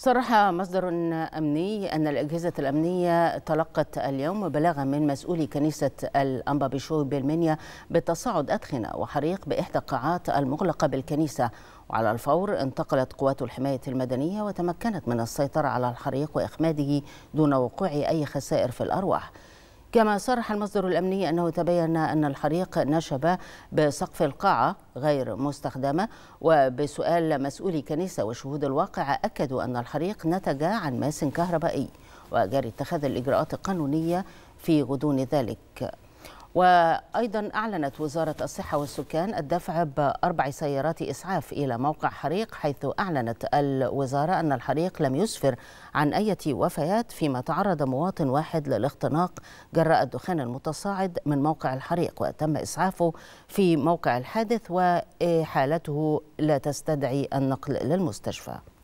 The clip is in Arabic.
صرح مصدر أمني أن الأجهزة الأمنية تلقت اليوم بلاغا من مسؤولي كنيسة الأنبا بيشو بالمنيا بتصاعد أدخنة وحريق بإحدى القاعات المغلقة بالكنيسة وعلى الفور انتقلت قوات الحماية المدنية وتمكنت من السيطرة على الحريق وإخماده دون وقوع أي خسائر في الأرواح كما صرح المصدر الأمني أنه تبين أن الحريق نشب بسقف القاعة غير مستخدمة وبسؤال مسؤولي كنيسة وشهود الواقع أكدوا أن الحريق نتج عن ماس كهربائي وجري اتخاذ الإجراءات القانونية في غضون ذلك وأيضا أعلنت وزارة الصحة والسكان الدفع بأربع سيارات إسعاف إلى موقع حريق حيث أعلنت الوزارة أن الحريق لم يسفر عن أي وفيات فيما تعرض مواطن واحد للاختناق جراء الدخان المتصاعد من موقع الحريق وتم إسعافه في موقع الحادث وحالته لا تستدعي النقل للمستشفى